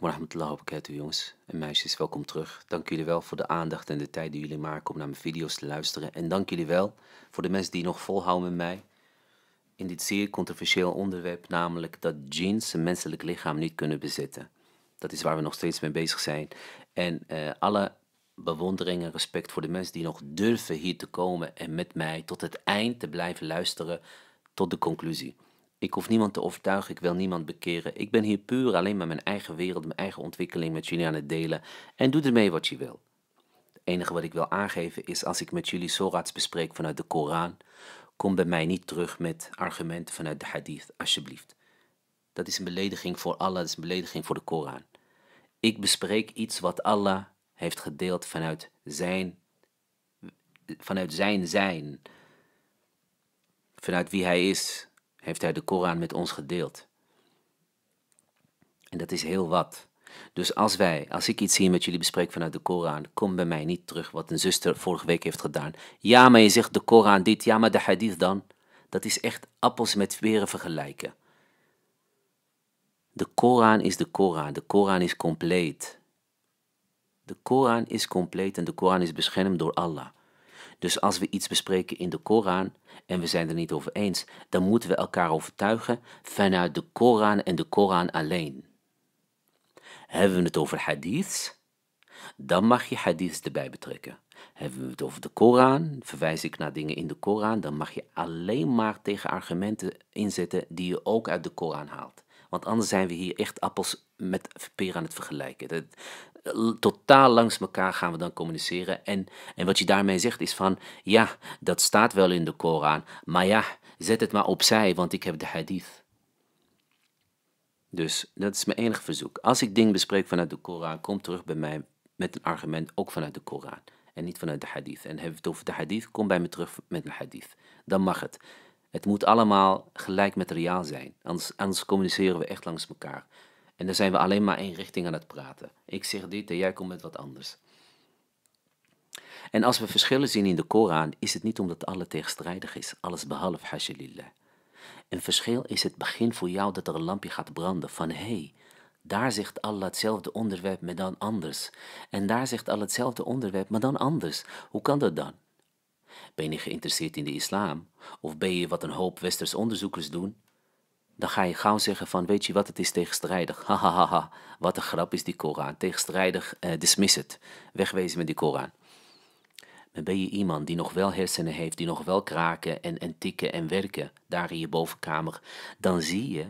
alaikum wa rahmatullahi wa jongens en meisjes, welkom terug. Dank jullie wel voor de aandacht en de tijd die jullie maken om naar mijn video's te luisteren. En dank jullie wel voor de mensen die nog volhouden met mij in dit zeer controversieel onderwerp, namelijk dat jeans een menselijk lichaam niet kunnen bezitten. Dat is waar we nog steeds mee bezig zijn. En eh, alle bewondering en respect voor de mensen die nog durven hier te komen en met mij tot het eind te blijven luisteren tot de conclusie. Ik hoef niemand te overtuigen, ik wil niemand bekeren. Ik ben hier puur alleen maar mijn eigen wereld, mijn eigen ontwikkeling met jullie aan het delen. En doe ermee wat je wil. Het enige wat ik wil aangeven is als ik met jullie Sorats bespreek vanuit de Koran, kom bij mij niet terug met argumenten vanuit de hadith, alsjeblieft. Dat is een belediging voor Allah, dat is een belediging voor de Koran. Ik bespreek iets wat Allah heeft gedeeld vanuit zijn, vanuit zijn zijn, vanuit wie hij is, heeft hij de Koran met ons gedeeld. En dat is heel wat. Dus als wij, als ik iets hier met jullie bespreek vanuit de Koran, kom bij mij niet terug wat een zuster vorige week heeft gedaan. Ja, maar je zegt de Koran dit, ja, maar de hadith dan. Dat is echt appels met peren vergelijken. De Koran is de Koran, de Koran is compleet. De Koran is compleet en de Koran is beschermd door Allah. Dus als we iets bespreken in de Koran en we zijn er niet over eens, dan moeten we elkaar overtuigen vanuit de Koran en de Koran alleen. Hebben we het over hadiths, dan mag je hadiths erbij betrekken. Hebben we het over de Koran, verwijs ik naar dingen in de Koran, dan mag je alleen maar tegen argumenten inzetten die je ook uit de Koran haalt. Want anders zijn we hier echt appels met peren aan het vergelijken. Dat, totaal langs elkaar gaan we dan communiceren. En, en wat je daarmee zegt is van, ja, dat staat wel in de Koran, maar ja, zet het maar opzij, want ik heb de hadith. Dus dat is mijn enige verzoek. Als ik dingen bespreek vanuit de Koran, kom terug bij mij met een argument ook vanuit de Koran. En niet vanuit de hadith. En heb het over de hadith, kom bij me terug met een hadith. Dan mag het. Het moet allemaal gelijk materiaal zijn. anders communiceren we echt langs elkaar. En dan zijn we alleen maar één richting aan het praten. Ik zeg dit en jij komt met wat anders. En als we verschillen zien in de Koran, is het niet omdat alles tegenstrijdig is, alles behalve hashalillah. Een verschil is het begin voor jou dat er een lampje gaat branden van hé, hey, daar zegt Allah hetzelfde onderwerp, maar dan anders. En daar zegt Allah hetzelfde onderwerp, maar dan anders. Hoe kan dat dan? Ben je geïnteresseerd in de islam? Of ben je wat een hoop westers onderzoekers doen? dan ga je gauw zeggen van, weet je wat, het is tegenstrijdig. Hahaha, wat een grap is die Koran. Tegenstrijdig, eh, dismiss het. Wegwezen met die Koran. Maar ben je iemand die nog wel hersenen heeft, die nog wel kraken en, en tikken en werken, daar in je bovenkamer, dan zie je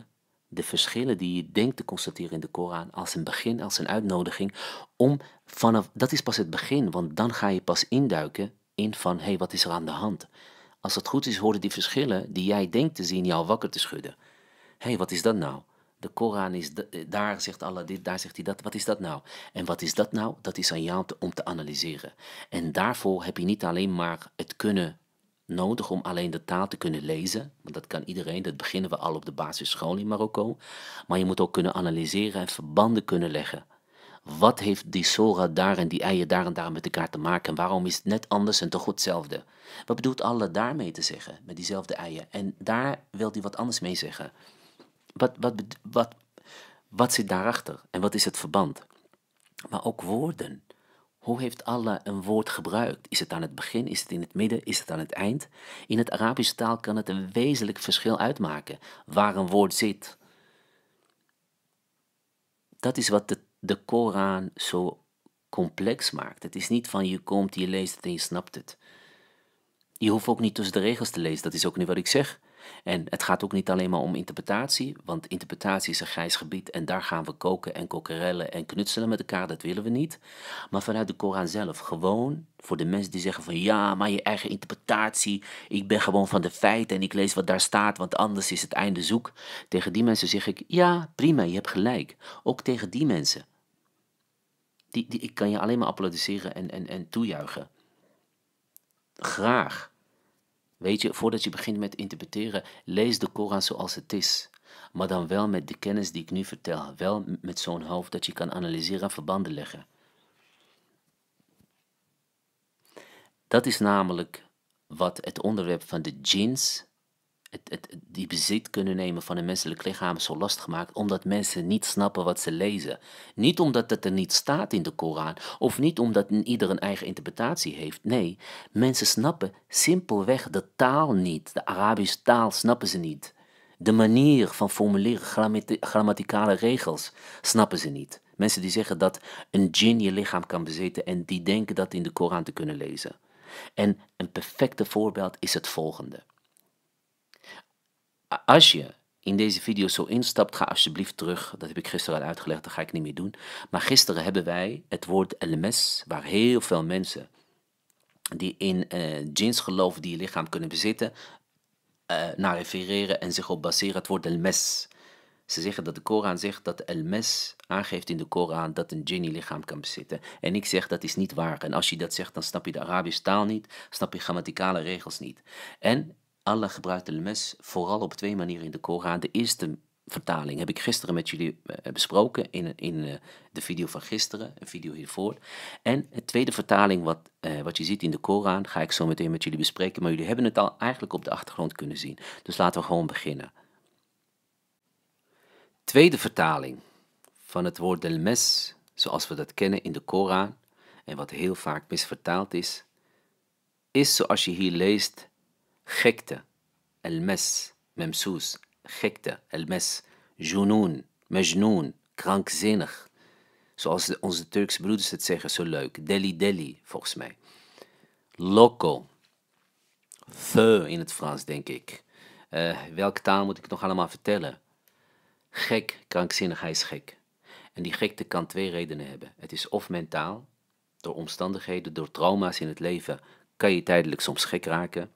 de verschillen die je denkt te constateren in de Koran als een begin, als een uitnodiging om vanaf, dat is pas het begin, want dan ga je pas induiken in van, hé, hey, wat is er aan de hand? Als het goed is, horen die verschillen die jij denkt te zien jou wakker te schudden hey, wat is dat nou? De Koran is, eh, daar zegt Allah dit, daar zegt hij dat. Wat is dat nou? En wat is dat nou? Dat is een jou om te analyseren. En daarvoor heb je niet alleen maar het kunnen nodig om alleen de taal te kunnen lezen. Want dat kan iedereen, dat beginnen we al op de basisschool in Marokko. Maar je moet ook kunnen analyseren en verbanden kunnen leggen. Wat heeft die sora daar en die eieren daar en daar met elkaar te maken? En waarom is het net anders en toch hetzelfde? Wat bedoelt Allah daarmee te zeggen, met diezelfde eieren? En daar wil hij wat anders mee zeggen wat, wat, wat, wat zit daarachter en wat is het verband? Maar ook woorden. Hoe heeft Allah een woord gebruikt? Is het aan het begin? Is het in het midden? Is het aan het eind? In het Arabische taal kan het een wezenlijk verschil uitmaken waar een woord zit. Dat is wat de, de Koran zo complex maakt. Het is niet van je komt, je leest het en je snapt het. Je hoeft ook niet tussen de regels te lezen, dat is ook niet wat ik zeg. En het gaat ook niet alleen maar om interpretatie, want interpretatie is een grijs gebied en daar gaan we koken en kokerellen en knutselen met elkaar, dat willen we niet. Maar vanuit de Koran zelf, gewoon voor de mensen die zeggen van ja, maar je eigen interpretatie, ik ben gewoon van de feiten en ik lees wat daar staat, want anders is het einde zoek. Tegen die mensen zeg ik ja, prima, je hebt gelijk. Ook tegen die mensen. Die, die, ik kan je alleen maar applaudisseren en, en, en toejuichen. Graag. Weet je, voordat je begint met interpreteren, lees de Koran zoals het is. Maar dan wel met de kennis die ik nu vertel. Wel met zo'n hoofd dat je kan analyseren en verbanden leggen. Dat is namelijk wat het onderwerp van de jins het, die bezit kunnen nemen van een menselijk lichaam is zo lastig gemaakt, omdat mensen niet snappen wat ze lezen. Niet omdat het er niet staat in de Koran, of niet omdat ieder een eigen interpretatie heeft. Nee, mensen snappen simpelweg de taal niet. De Arabische taal snappen ze niet. De manier van formuleren, grammaticale regels, snappen ze niet. Mensen die zeggen dat een djinn je lichaam kan bezitten, en die denken dat in de Koran te kunnen lezen. En een perfecte voorbeeld is het volgende als je in deze video zo instapt, ga alsjeblieft terug. Dat heb ik gisteren al uitgelegd, dat ga ik niet meer doen. Maar gisteren hebben wij het woord LMS, waar heel veel mensen die in uh, jeans geloven die je lichaam kunnen bezitten, eh, naar refereren en zich op baseren. Het woord LMS. Ze zeggen dat de Koran zegt dat LMS aangeeft in de Koran dat een genie lichaam kan bezitten. En ik zeg dat is niet waar. En als je dat zegt, dan snap je de Arabische taal niet, snap je grammaticale regels niet. En Allah gebruikt de mes vooral op twee manieren in de Koran. De eerste vertaling heb ik gisteren met jullie eh, besproken in, in eh, de video van gisteren, een video hiervoor. En de tweede vertaling wat, eh, wat je ziet in de Koran ga ik zo meteen met jullie bespreken, maar jullie hebben het al eigenlijk op de achtergrond kunnen zien. Dus laten we gewoon beginnen. Tweede vertaling van het woord delmes, zoals we dat kennen in de Koran en wat heel vaak misvertaald is, is zoals je hier leest gekte, elmes, memsoes, gekte, elmes, junoen, mejnoen, krankzinnig. Zoals onze Turkse broeders het zeggen, zo leuk. Deli deli, volgens mij. Loco. Feu in het Frans, denk ik. Eh, welke taal moet ik nog allemaal vertellen? Gek, krankzinnig, hij is gek. En die gekte kan twee redenen hebben. Het is of mentaal, door omstandigheden, door trauma's in het leven, kan je tijdelijk soms gek raken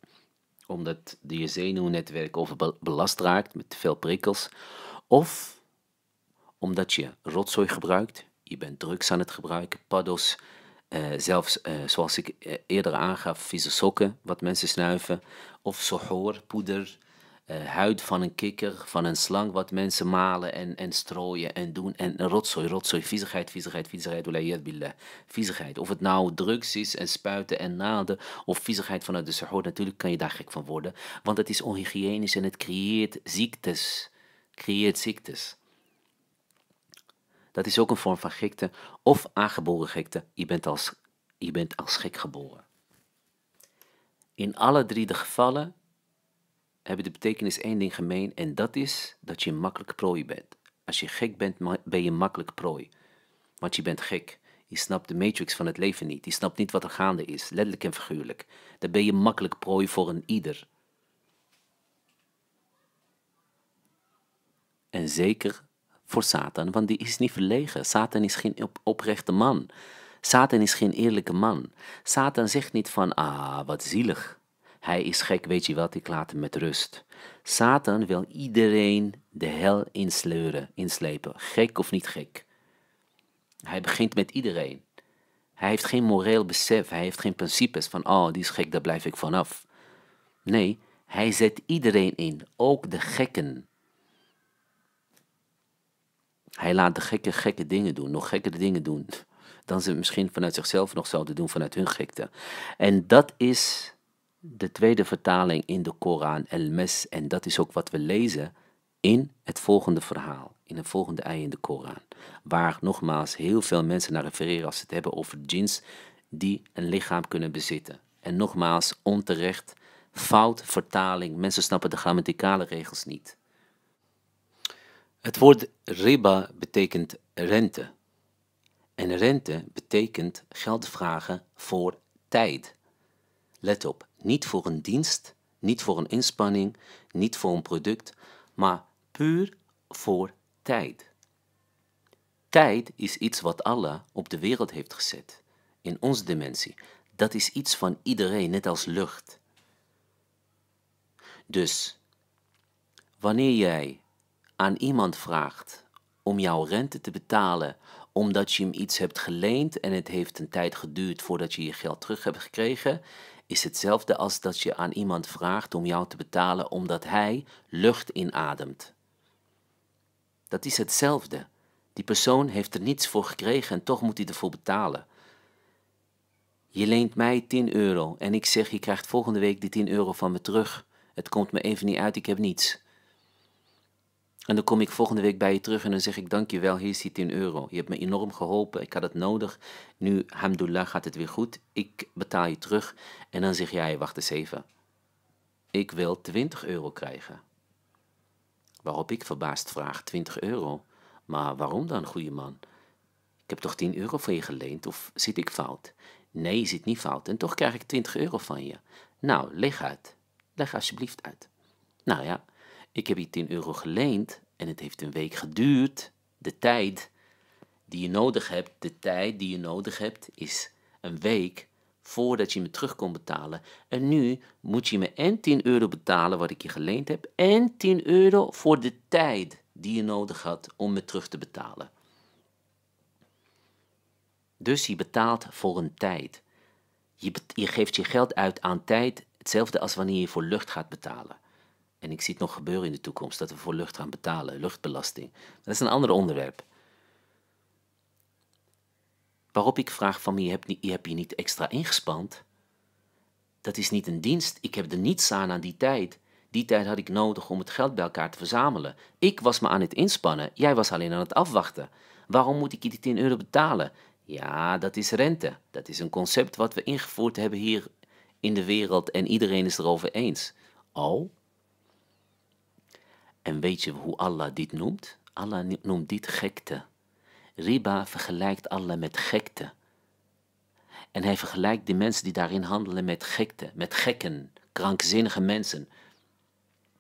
omdat je zenuwnetwerk overbelast raakt met te veel prikkels, of omdat je rotzooi gebruikt, je bent drugs aan het gebruiken, paddo's, eh, zelfs eh, zoals ik eh, eerder aangaf, vieze sokken wat mensen snuiven, of sohoor, poeder, eh, huid van een kikker, van een slang, wat mensen malen en, en strooien en doen. En rotzooi, rotzooi, viezigheid, viezigheid, viezigheid, Viezigheid. Of het nou drugs is en spuiten en naden, of viezigheid vanuit de suhoor, natuurlijk kan je daar gek van worden. Want het is onhygiënisch en het creëert ziektes. Creëert ziektes. Dat is ook een vorm van gekte of aangeboren gekte. Je bent als, je bent als gek geboren. In alle drie de gevallen hebben de betekenis één ding gemeen en dat is dat je makkelijk prooi bent. Als je gek bent, ben je makkelijk prooi. Want je bent gek. Je snapt de matrix van het leven niet. Je snapt niet wat er gaande is, letterlijk en figuurlijk. Dan ben je makkelijk prooi voor een ieder. En zeker voor Satan, want die is niet verlegen. Satan is geen oprechte man. Satan is geen eerlijke man. Satan zegt niet van, ah, wat zielig. Hij is gek, weet je wat, ik laat hem met rust. Satan wil iedereen de hel insleuren, inslepen, gek of niet gek. Hij begint met iedereen. Hij heeft geen moreel besef, hij heeft geen principes van, oh, die is gek, daar blijf ik vanaf. Nee, hij zet iedereen in, ook de gekken. Hij laat de gekken gekke dingen doen, nog gekkere dingen doen. Dan ze misschien vanuit zichzelf nog zouden doen vanuit hun gekte. En dat is de tweede vertaling in de Koran, El-Mes, en dat is ook wat we lezen in het volgende verhaal, in het volgende ei in de Koran, waar nogmaals heel veel mensen naar refereren als ze het hebben over djinns die een lichaam kunnen bezitten. En nogmaals, onterecht, fout, vertaling, mensen snappen de grammaticale regels niet. Het woord riba betekent rente. En rente betekent geld vragen voor tijd. Let op, niet voor een dienst, niet voor een inspanning, niet voor een product, maar puur voor tijd. Tijd is iets wat Allah op de wereld heeft gezet, in onze dimensie. Dat is iets van iedereen, net als lucht. Dus, wanneer jij aan iemand vraagt om jouw rente te betalen omdat je hem iets hebt geleend en het heeft een tijd geduurd voordat je je geld terug hebt gekregen, is hetzelfde als dat je aan iemand vraagt om jou te betalen omdat hij lucht inademt. Dat is hetzelfde. Die persoon heeft er niets voor gekregen en toch moet hij ervoor betalen. Je leent mij 10 euro en ik zeg je krijgt volgende week die 10 euro van me terug. Het komt me even niet uit, ik heb niets. En dan kom ik volgende week bij je terug en dan zeg ik dankjewel, hier zit 10 euro. Je hebt me enorm geholpen, ik had het nodig. Nu, alhamdulillah gaat het weer goed. Ik betaal je terug. En dan zeg jij, wacht eens even. Ik wil 20 euro krijgen. Waarop ik verbaasd vraag, 20 euro? Maar waarom dan, goede man? Ik heb toch 10 euro van je geleend, of zit ik fout? Nee, je zit niet fout, en toch krijg ik 20 euro van je. Nou, leg uit. Leg alsjeblieft uit. Nou ja, ik heb je 10 euro geleend en het heeft een week geduurd. De tijd die je nodig hebt, de tijd die je nodig hebt, is een week voordat je me terug kon betalen. En nu moet je me en 10 euro betalen wat ik je geleend heb, en 10 euro voor de tijd die je nodig had om me terug te betalen. Dus je betaalt voor een tijd. Je, je geeft je geld uit aan tijd, hetzelfde als wanneer je voor lucht gaat betalen. En ik zie het nog gebeuren in de toekomst dat we voor lucht gaan betalen, luchtbelasting. dat is een ander onderwerp. Waarop ik vraag van je hebt, je hebt je niet extra ingespand. Dat is niet een dienst. Ik heb er niets aan aan die tijd. Die tijd had ik nodig om het geld bij elkaar te verzamelen. Ik was me aan het inspannen, jij was alleen aan het afwachten. Waarom moet ik je die 10 euro betalen? Ja, dat is rente. Dat is een concept wat we ingevoerd hebben hier in de wereld en iedereen is erover eens. Al en weet je hoe Allah dit noemt? Allah noemt dit gekte. Riba vergelijkt Allah met gekte. En hij vergelijkt de mensen die daarin handelen met gekte, met gekken, krankzinnige mensen.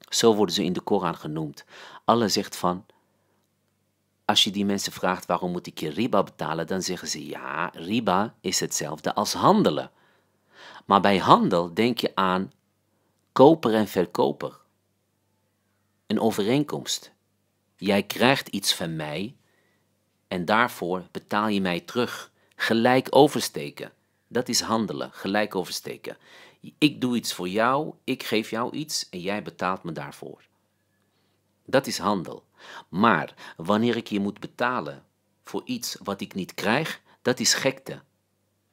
Zo worden ze in de Koran genoemd. Allah zegt van, als je die mensen vraagt waarom moet ik je riba betalen, dan zeggen ze ja, riba is hetzelfde als handelen. Maar bij handel denk je aan koper en verkoper een overeenkomst. Jij krijgt iets van mij en daarvoor betaal je mij terug. Gelijk oversteken. Dat is handelen, gelijk oversteken. Ik doe iets voor jou, ik geef jou iets en jij betaalt me daarvoor. Dat is handel. Maar wanneer ik je moet betalen voor iets wat ik niet krijg, dat is gekte.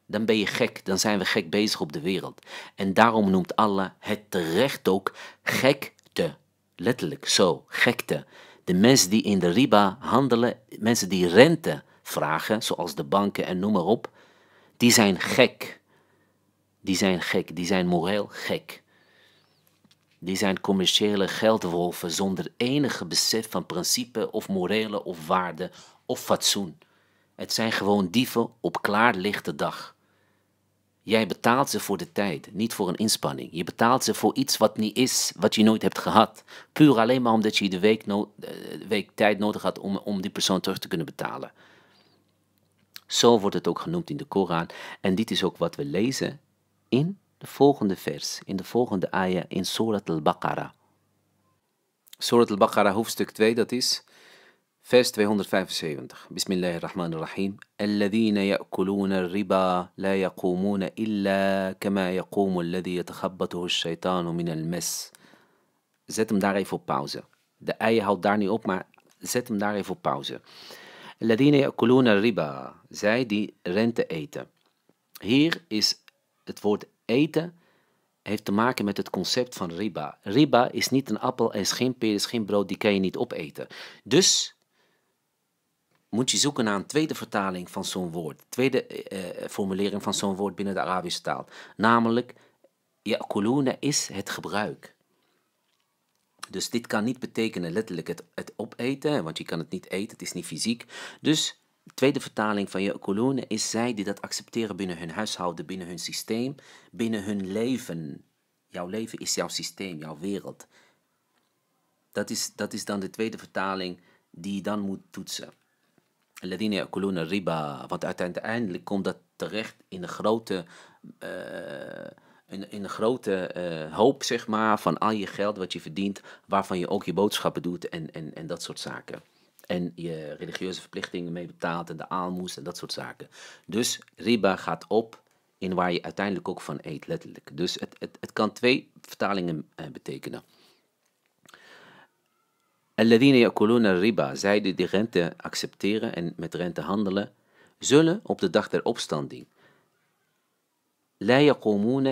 Dan ben je gek, dan zijn we gek bezig op de wereld. En daarom noemt Allah het terecht ook gekte letterlijk zo, gekte. De mensen die in de riba handelen, mensen die rente vragen, zoals de banken en noem maar op, die zijn gek. Die zijn gek, die zijn moreel gek. Die zijn commerciële geldwolven zonder enige besef van principe of morele of waarde of fatsoen. Het zijn gewoon dieven op klaarlichte dag. Jij betaalt ze voor de tijd, niet voor een inspanning. Je betaalt ze voor iets wat niet is, wat je nooit hebt gehad. Puur alleen maar omdat je de week, eh, week tijd nodig had om, om die persoon terug te kunnen betalen. Zo wordt het ook genoemd in de Koran. En dit is ook wat we lezen in de volgende vers, in de volgende ayah in Surat al-Baqarah. Surat al-Baqarah hoofdstuk 2, dat is Vers 275. Bismillahirrahmanirrahim. Alladhina ya'kuluna riba la yaqumuna illa kama alladhi min al-mes. Zet hem daar even op pauze. De ei houdt daar niet op, maar zet hem daar even op pauze. Alladhina riba. Zij die rente eten. Hier is het woord eten heeft te maken met het concept van riba. Riba is niet een appel en is geen peer, is geen brood, die kan je niet opeten. Dus moet je zoeken naar een tweede vertaling van zo'n woord, tweede eh, eh, formulering van zo'n woord binnen de Arabische taal. Namelijk, ya'kuluna is het gebruik. Dus dit kan niet betekenen letterlijk het, het opeten, want je kan het niet eten, het is niet fysiek. Dus tweede vertaling van ya'kuluna is zij die dat accepteren binnen hun huishouden, binnen hun systeem, binnen hun leven. Jouw leven is jouw systeem, jouw wereld. Dat is, dat is dan de tweede vertaling die je dan moet toetsen. الذين يأكلون riba, want uiteindelijk komt dat terecht in een grote, eh, in, een grote eh, hoop zeg maar, van al je geld wat je verdient, waarvan je ook je boodschappen doet en, en, en dat soort zaken. En je religieuze verplichtingen mee betaalt en de aalmoes en dat soort zaken. Dus riba gaat op in waar je uiteindelijk ook van eet, letterlijk. Dus het, het, het kan twee vertalingen eh, betekenen. Alladine yakuluna riba, zij die de rente accepteren en met rente handelen, zullen op de dag der opstanding. La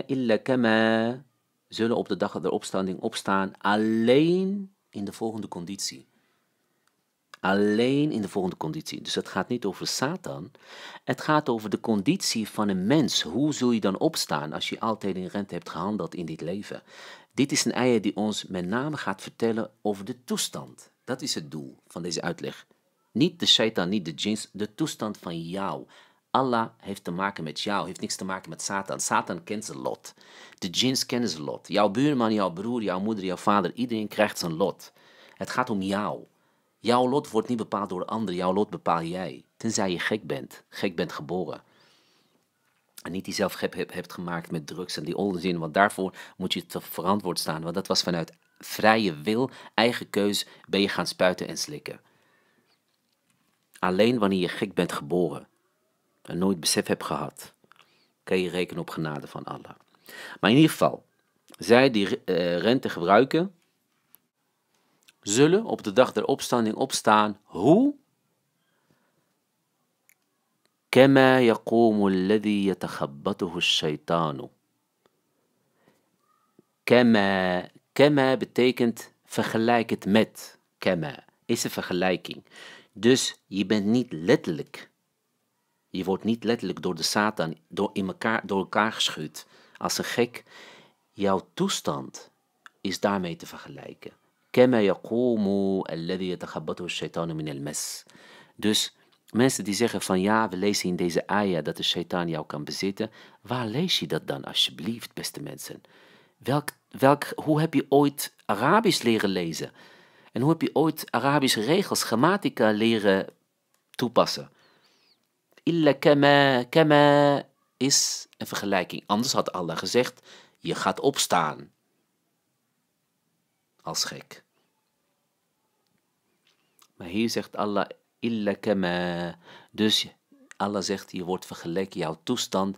illa kama, zullen op de dag der opstanding opstaan alleen in de volgende conditie. Alleen in de volgende conditie. Dus het gaat niet over Satan. Het gaat over de conditie van een mens. Hoe zul je dan opstaan als je altijd in rente hebt gehandeld in dit leven? Dit is een eier die ons met name gaat vertellen over de toestand. Dat is het doel van deze uitleg. Niet de shaitan, niet de jins, de toestand van jou. Allah heeft te maken met jou, heeft niks te maken met Satan. Satan kent zijn lot. De jins kennen zijn lot. Jouw buurman, jouw broer, jouw moeder, jouw vader, iedereen krijgt zijn lot. Het gaat om jou. Jouw lot wordt niet bepaald door anderen, jouw lot bepaal jij. Tenzij je gek bent, gek bent geboren. En niet die zelfgep hebt gemaakt met drugs en die onzin, want daarvoor moet je te verantwoord staan. Want dat was vanuit vrije wil, eigen keus, ben je gaan spuiten en slikken. Alleen wanneer je gek bent geboren en nooit besef hebt gehad, kan je rekenen op genade van Allah. Maar in ieder geval, zij die eh, rente gebruiken, zullen op de dag der opstanding opstaan. Hoe? كما يقوم الذي يتخبطه الشيطان كما كما betekent vergelijk het met كما is een vergelijking dus je bent niet letterlijk je wordt niet letterlijk door de Satan door, in elkaar, door elkaar geschud als een gek. Jouw toestand is daarmee te vergelijken. Dus Mensen die zeggen van ja, we lezen in deze ayah dat de shaitaan jou kan bezitten. Waar lees je dat dan alsjeblieft, beste mensen? Welk, welk, hoe heb je ooit Arabisch leren lezen? En hoe heb je ooit Arabische regels, grammatica leren toepassen? Illa keme, keme is een vergelijking. Anders had Allah gezegd, je gaat opstaan. Als gek. Maar hier zegt Allah, illa kama. Dus Allah zegt, je wordt vergeleken, jouw toestand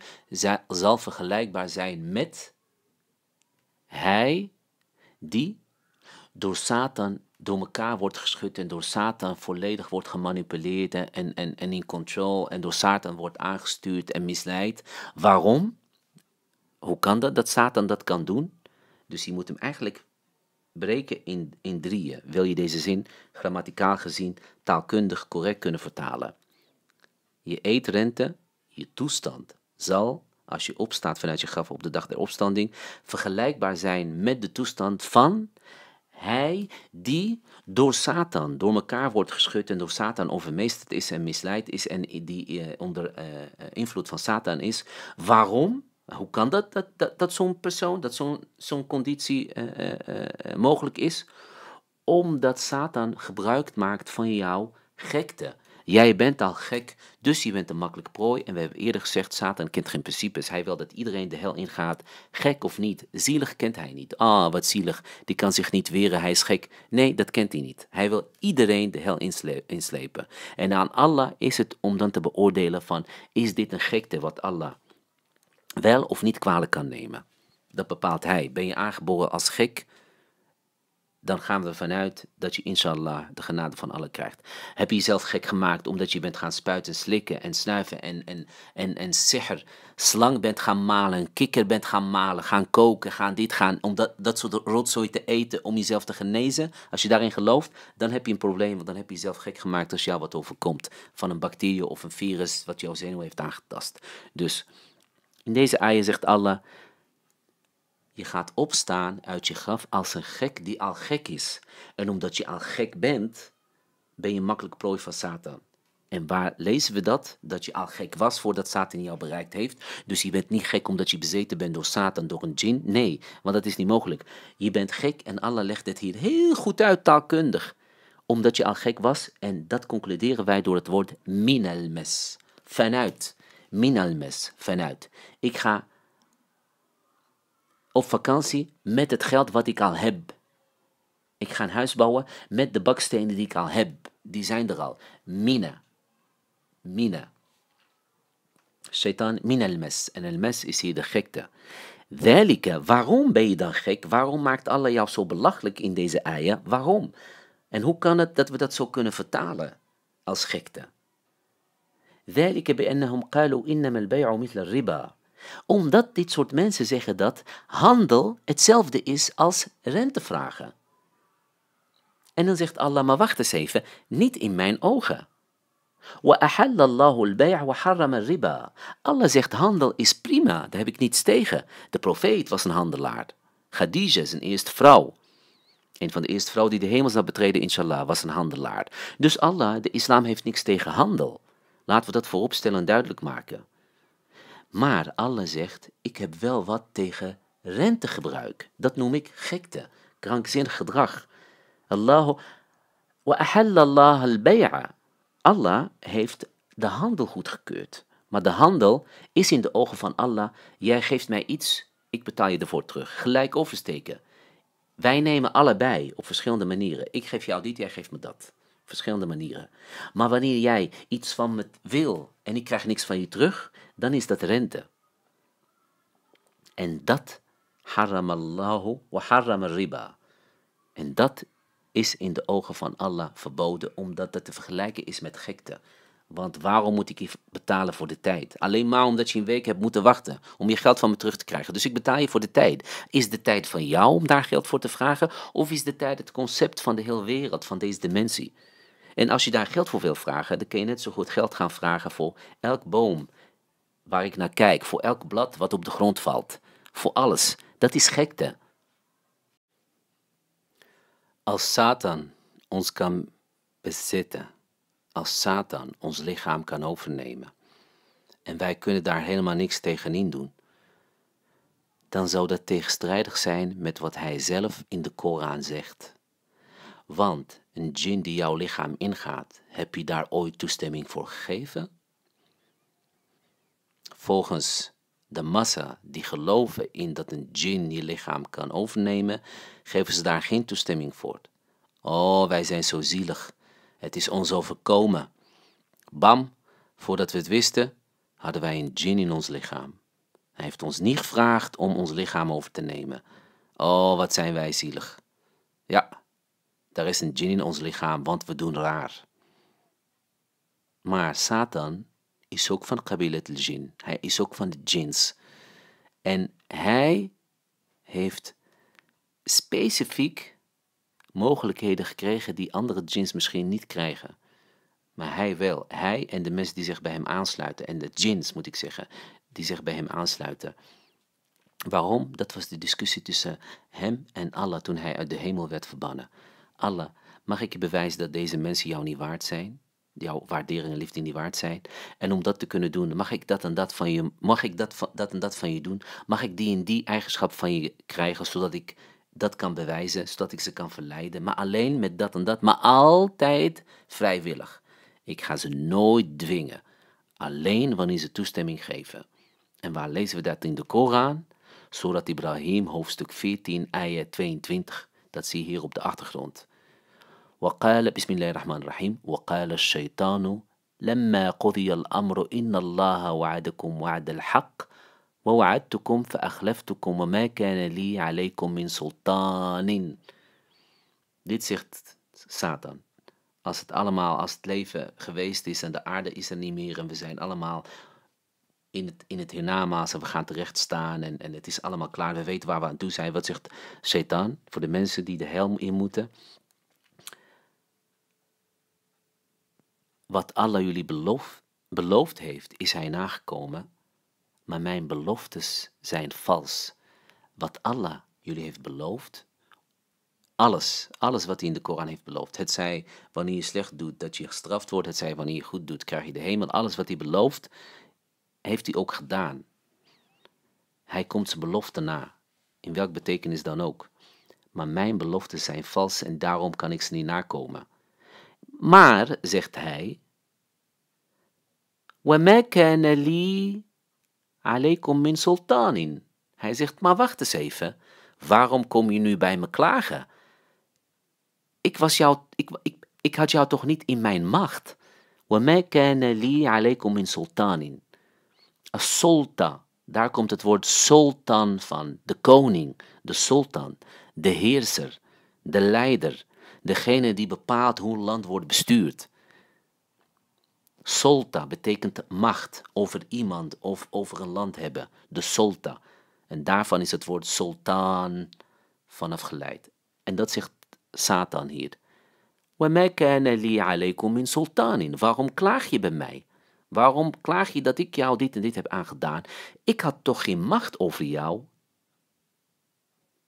zal vergelijkbaar zijn met hij die door Satan door elkaar wordt geschud en door Satan volledig wordt gemanipuleerd en, en, en in control en door Satan wordt aangestuurd en misleid. Waarom? Hoe kan dat dat Satan dat kan doen? Dus je moet hem eigenlijk breken in, in drieën. Wil je deze zin grammaticaal gezien taalkundig correct kunnen vertalen? Je eetrente, je toestand, zal, als je opstaat vanuit je graf op de dag der opstanding, vergelijkbaar zijn met de toestand van hij die door Satan, door elkaar wordt geschud en door Satan overmeesterd is en misleid is en die eh, onder eh, eh, invloed van Satan is. Waarom? Hoe kan dat, dat, dat, zo'n persoon, dat zo'n zo'n conditie eh, eh, eh, mogelijk is? Omdat Satan gebruik maakt van jouw gekte. Jij bent al gek, dus je bent een makkelijk prooi. En we hebben eerder gezegd, Satan kent geen principes. Hij wil dat iedereen de hel ingaat, gek of niet. Zielig kent hij niet. Ah, oh, wat zielig, die kan zich niet weren, hij is gek. Nee, dat kent hij niet. Hij wil iedereen de hel inslepen. En aan Allah is het om dan te beoordelen van, is dit een gekte wat Allah wel of niet kwalijk kan nemen. Dat bepaalt hij. Ben je aangeboren als gek, dan gaan we ervan uit dat je inshallah de genade van Allah krijgt. Heb je jezelf gek gemaakt omdat je bent gaan spuiten, slikken en snuiven en, en, en, en sihr, slang bent gaan malen, kikker bent gaan malen, gaan koken, gaan dit, gaan, om dat, dat soort rotzooi te eten om jezelf te genezen. Als je daarin gelooft, dan heb je een probleem, want dan heb je jezelf gek gemaakt als jou wat overkomt van een bacterie of een virus wat jouw zenuw heeft aangetast. Dus... In deze aya zegt Allah, je gaat opstaan uit je graf als een gek die al gek is. En omdat je al gek bent, ben je makkelijk prooi van Satan. En waar lezen we dat? Dat je al gek was voordat Satan je jou bereikt heeft. Dus je bent niet gek omdat je bezeten bent door Satan, door een djinn. Nee, want dat is niet mogelijk. Je bent gek en Allah legt het hier heel goed uit taalkundig. Omdat je al gek was en dat concluderen wij door het woord minelmes. Vanuit minalmes, vanuit. Ik ga op vakantie met het geld wat ik al heb. Ik ga een huis bouwen met de bakstenen die ik al heb. Die zijn er al. Mina. Mina. Shaitan min al En al-mes is hier de gekte. Welke, waarom ben je dan gek? Waarom maakt Allah jou zo belachelijk in deze eieren? Waarom? En hoe kan het dat we dat zo kunnen vertalen als gekte? ذلك بأنهم قالوا إنما البيع مثل الربا omdat dit soort mensen zeggen dat handel hetzelfde is als rentevragen. En dan zegt Allah, maar wacht eens even, niet in mijn ogen. Allah zegt handel is prima, daar heb ik niets tegen. De profeet was een handelaar. Khadija, zijn eerste vrouw. Een van de eerste vrouwen die de hemel zal betreden, inshallah, was een handelaar. Dus Allah, de islam heeft niks tegen handel. Laten we dat vooropstellen en duidelijk maken. Maar Allah zegt, ik heb wel wat tegen rentegebruik. Dat noem ik gekte, krankzinnig gedrag. Allah, wa Allah Allah heeft de handel goedgekeurd. Maar de handel is in de ogen van Allah, jij geeft mij iets, ik betaal je ervoor terug. Gelijk oversteken. Wij nemen allebei op verschillende manieren. Ik geef jou dit, jij geeft me dat verschillende manieren. Maar wanneer jij iets van me wil en ik krijg niks van je terug, dan is dat rente. En dat haram Allahu wa haram riba. En dat is in de ogen van Allah verboden, omdat dat te vergelijken is met gekte. Want waarom moet ik je betalen voor de tijd? Alleen maar omdat je een week hebt moeten wachten om je geld van me terug te krijgen. Dus ik betaal je voor de tijd. Is de tijd van jou om daar geld voor te vragen? Of is de tijd het concept van de hele wereld, van deze dimensie? En als je daar geld voor wil vragen, dan kun je net zo goed geld gaan vragen voor elk boom waar ik naar kijk, voor elk blad wat op de grond valt, voor alles. Dat is gekte. Als Satan ons kan bezitten, als Satan ons lichaam kan overnemen, en wij kunnen daar helemaal niks tegenin doen, dan zou dat tegenstrijdig zijn met wat hij zelf in de Koran zegt. Want een djinn die jouw lichaam ingaat, heb je daar ooit toestemming voor gegeven? Volgens de massa die geloven in dat een djinn je lichaam kan overnemen, geven ze daar geen toestemming voor. Oh, wij zijn zo zielig. Het is ons overkomen. Bam, voordat we het wisten, hadden wij een djinn in ons lichaam. Hij heeft ons niet gevraagd om ons lichaam over te nemen. Oh, wat zijn wij zielig. Ja, er is een djinn in ons lichaam, want we doen raar. Maar Satan is ook van Kabilet al-Jin. Hij is ook van de djinns. En hij heeft specifiek mogelijkheden gekregen die andere djinns misschien niet krijgen. Maar hij wel. Hij en de mensen die zich bij hem aansluiten. En de djinns moet ik zeggen, die zich bij hem aansluiten. Waarom? Dat was de discussie tussen hem en Allah toen hij uit de hemel werd verbannen. Allah, mag ik je bewijzen dat deze mensen jou niet waard zijn? Jouw waardering en liefde niet waard zijn. En om dat te kunnen doen, mag ik dat en dat van je, mag ik dat, dat en dat van je doen? Mag ik die en die eigenschap van je krijgen, zodat ik dat kan bewijzen, zodat ik ze kan verleiden? Maar alleen met dat en dat, maar altijd vrijwillig. Ik ga ze nooit dwingen. Alleen wanneer ze toestemming geven. En waar lezen we dat in de Koran? Zodat Ibrahim, hoofdstuk 14, ayah 22. Dat zie je hier op de achtergrond. وقال بسم الله الرحمن الرحيم وقال الشيطان لما قضي الأمر إن الله وعدكم وعد الحق ووعدتكم فأخلفتكم وما كان لي عليكم من سلطان Dit zegt Satan. Als het allemaal, als het leven geweest is en de aarde is er niet meer en we zijn allemaal in het, in het hiernamaals en we gaan terecht staan en, en het is allemaal klaar. We weten waar we aan toe zijn. Wat zegt Satan voor de mensen die de helm in moeten? wat Allah jullie beloofd heeft, is hij nagekomen, maar mijn beloftes zijn vals. Wat Allah jullie heeft beloofd, alles, alles wat hij in de Koran heeft beloofd. Het zij wanneer je slecht doet, dat je gestraft wordt. Het zij wanneer je goed doet, krijg je de hemel. Alles wat hij belooft, heeft hij ook gedaan. Hij komt zijn belofte na, in welk betekenis dan ook. Maar mijn beloftes zijn vals en daarom kan ik ze niet nakomen. Maar, zegt hij, وَمَا كَانَ لِي عَلَيْكُمْ in sultanin. Hij zegt, maar wacht eens even, waarom kom je nu bij me klagen? Ik, was jou, ik, ik, ik had jou toch niet in mijn macht? وَمَا كَانَ لِي عَلَيْكُمْ in sultanin. A sulta daar komt het woord sultan van, de koning, de sultan, de heerser, de leider, degene die bepaalt hoe een land wordt bestuurd. Sulta betekent macht over iemand of over een land hebben, de sulta, En daarvan is het woord sultan vanaf geleid. En dat zegt Satan hier. Waarom klaag je bij mij? Waarom klaag je dat ik jou dit en dit heb aangedaan? Ik had toch geen macht over jou?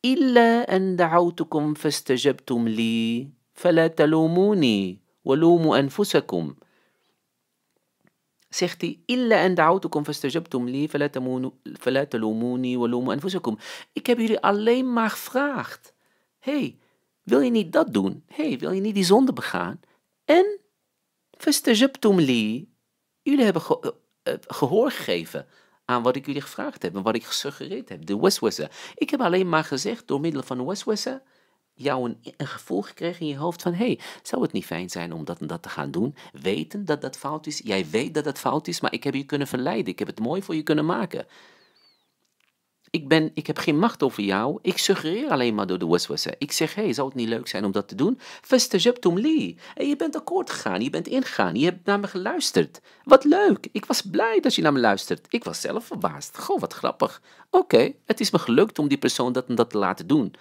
إلا fester دعوتكم li لي فلا تلوموني en أنفسكم zegt hij, illa en da'autukum fastajabtum li, fala talumuni en anfusakum. Ik heb jullie alleen maar gevraagd. hey, wil je niet dat doen? hey, wil je niet die zonde begaan? En fastajabtum li, jullie hebben eh, gehoor gegeven wat ik jullie gevraagd heb en wat ik gesuggereerd heb, de weswessen. Ik heb alleen maar gezegd, door middel van weswessen, jou een, gevoel gekregen in je hoofd van, hé, hey, zou het niet fijn zijn om dat en dat te gaan doen? Weten dat dat fout is, jij weet dat dat fout is, maar ik heb je kunnen verleiden, ik heb het mooi voor je kunnen maken. Ik, ben, ik heb geen macht over jou. Ik suggereer alleen maar door de waswasa. Ik zeg, hé, hey, zou het niet leuk zijn om dat te doen? om li. En je bent akkoord gegaan, je bent ingegaan, je hebt naar me geluisterd. Wat leuk, ik was blij dat je naar me luistert. Ik was zelf verbaasd. Goh, wat grappig. Oké, het is me gelukt om die persoon dat en dat te laten doen.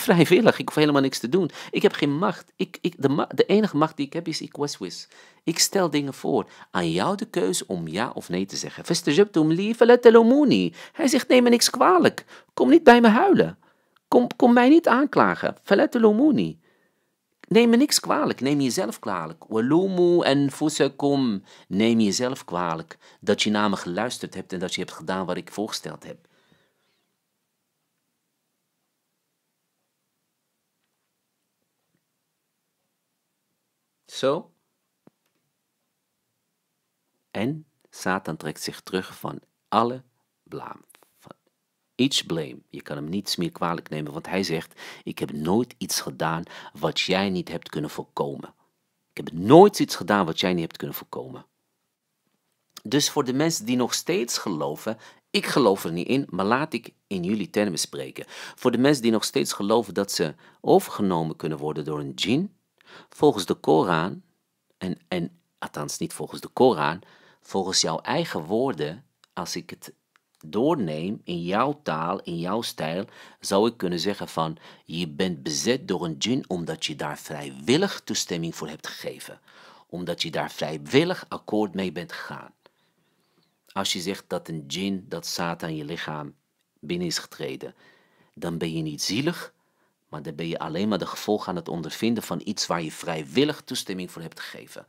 Vrijwillig, ik hoef helemaal niks te doen. Ik heb geen macht. Ik, ik, de, ma de enige macht die ik heb is ik waswis. Ik stel dingen voor. Aan jou de keuze om ja of nee te zeggen. Hij zegt, neem me niks kwalijk. Kom niet bij me huilen. Kom, kom mij niet aanklagen. Neem me niks kwalijk. Neem jezelf kwalijk. Walumu en fusakum. Neem jezelf kwalijk. Dat je naar me geluisterd hebt en dat je hebt gedaan wat ik voorgesteld heb. Zo. En Satan trekt zich terug van alle blaam. Van each blame. Je kan hem niets meer kwalijk nemen, want hij zegt: Ik heb nooit iets gedaan wat jij niet hebt kunnen voorkomen. Ik heb nooit iets gedaan wat jij niet hebt kunnen voorkomen. Dus voor de mensen die nog steeds geloven, ik geloof er niet in, maar laat ik in jullie termen spreken. Voor de mensen die nog steeds geloven dat ze overgenomen kunnen worden door een djinn, Volgens de Koran, en, en althans niet volgens de Koran, volgens jouw eigen woorden, als ik het doorneem in jouw taal, in jouw stijl, zou ik kunnen zeggen van je bent bezet door een djinn omdat je daar vrijwillig toestemming voor hebt gegeven. Omdat je daar vrijwillig akkoord mee bent gegaan. Als je zegt dat een djinn, dat Satan je lichaam binnen is getreden, dan ben je niet zielig, maar dan ben je alleen maar de gevolgen aan het ondervinden van iets waar je vrijwillig toestemming voor hebt gegeven.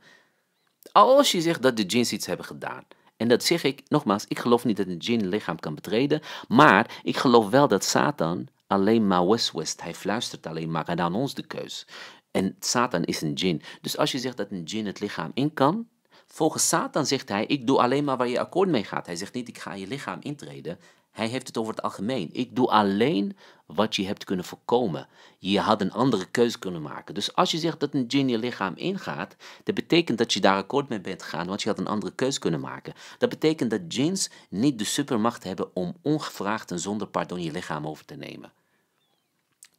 Als je zegt dat de jeans iets hebben gedaan. En dat zeg ik nogmaals, ik geloof niet dat een het lichaam kan betreden. Maar ik geloof wel dat Satan alleen maar west-west, hij fluistert alleen maar en aan ons de keus. En Satan is een djinn. Dus als je zegt dat een djinn het lichaam in kan, volgens Satan zegt hij, ik doe alleen maar waar je akkoord mee gaat. Hij zegt niet, ik ga je lichaam intreden. Hij heeft het over het algemeen. Ik doe alleen wat je hebt kunnen voorkomen. Je had een andere keus kunnen maken. Dus als je zegt dat een djinn je lichaam ingaat, dat betekent dat je daar akkoord mee bent gegaan, want je had een andere keus kunnen maken. Dat betekent dat djinns niet de supermacht hebben om ongevraagd en zonder pardon je lichaam over te nemen.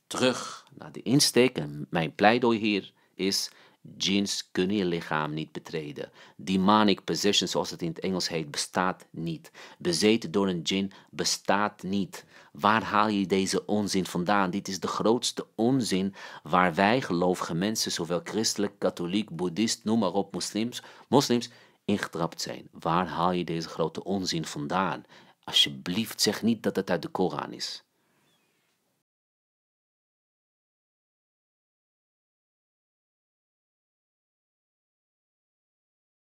Terug naar de insteek en mijn pleidooi hier is Jeans kunnen je lichaam niet betreden. Demonic possession, zoals het in het Engels heet, bestaat niet. Bezeten door een jin bestaat niet. Waar haal je deze onzin vandaan? Dit is de grootste onzin waar wij gelovige mensen, zowel christelijk, katholiek, boeddhist, noem maar op, moslims, moslims ingetrapt zijn. Waar haal je deze grote onzin vandaan? Alsjeblieft, zeg niet dat het uit de Koran is.